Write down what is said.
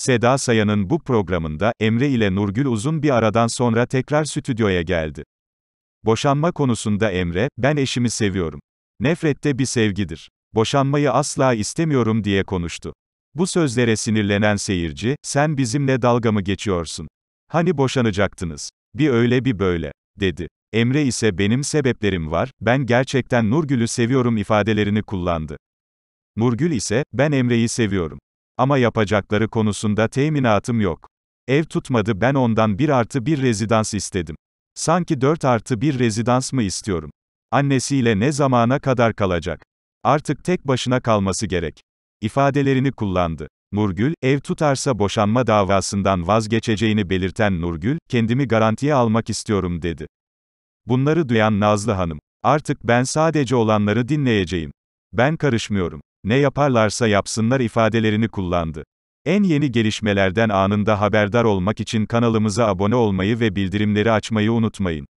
Seda Sayan'ın bu programında, Emre ile Nurgül uzun bir aradan sonra tekrar stüdyoya geldi. Boşanma konusunda Emre, ben eşimi seviyorum. Nefrette bir sevgidir. Boşanmayı asla istemiyorum diye konuştu. Bu sözlere sinirlenen seyirci, sen bizimle dalga mı geçiyorsun? Hani boşanacaktınız? Bir öyle bir böyle, dedi. Emre ise benim sebeplerim var, ben gerçekten Nurgül'ü seviyorum ifadelerini kullandı. Nurgül ise, ben Emre'yi seviyorum. Ama yapacakları konusunda teminatım yok. Ev tutmadı ben ondan 1 artı 1 rezidans istedim. Sanki 4 artı 1 rezidans mı istiyorum? Annesiyle ne zamana kadar kalacak? Artık tek başına kalması gerek. İfadelerini kullandı. Nurgül, ev tutarsa boşanma davasından vazgeçeceğini belirten Nurgül, kendimi garantiye almak istiyorum dedi. Bunları duyan Nazlı Hanım, artık ben sadece olanları dinleyeceğim. Ben karışmıyorum ne yaparlarsa yapsınlar ifadelerini kullandı. En yeni gelişmelerden anında haberdar olmak için kanalımıza abone olmayı ve bildirimleri açmayı unutmayın.